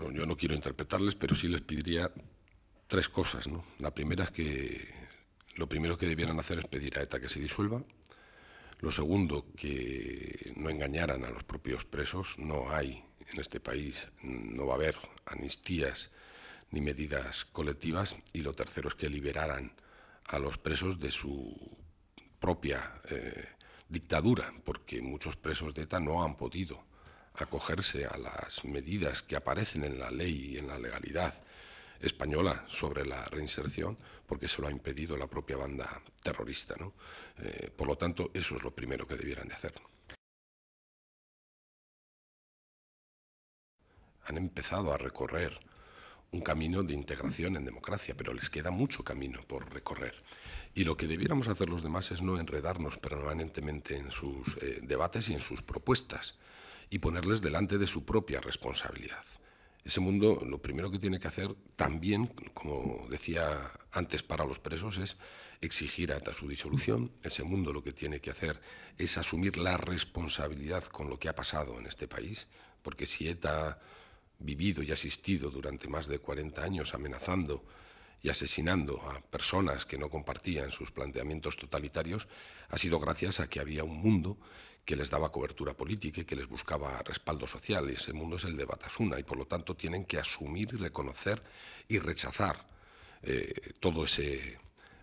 Bueno, yo no quiero interpretarles, pero sí les pediría tres cosas. La primera es que lo primero que debieran hacer es pedir a ETA que se disuelva. Lo segundo, que no engañaran a los propios presos. No hay en este país, no va a haber amnistías ni medidas colectivas. Y lo tercero es que liberaran a los presos de su propia eh, dictadura, porque muchos presos de ETA no han podido acogerse a las medidas que aparecen en la ley y en la legalidad española sobre la reinserción, porque se lo ha impedido la propia banda terrorista. ¿no? Eh, por lo tanto, eso es lo primero que debieran de hacer. Han empezado a recorrer un camino de integración en democracia, pero les queda mucho camino por recorrer. Y lo que debiéramos hacer los demás es no enredarnos permanentemente en sus eh, debates y en sus propuestas y ponerles delante de su propia responsabilidad. Ese mundo lo primero que tiene que hacer también, como decía antes para los presos, es exigir hasta su disolución. Ese mundo lo que tiene que hacer es asumir la responsabilidad con lo que ha pasado en este país, porque si ETA ha vivido y asistido durante más de 40 años amenazando y asesinando a personas que no compartían sus planteamientos totalitarios, ha sido gracias a que había un mundo que les daba cobertura política y que les buscaba respaldo social. Y ese mundo es el de Batasuna y por lo tanto tienen que asumir, y reconocer y rechazar eh, todo ese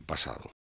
pasado.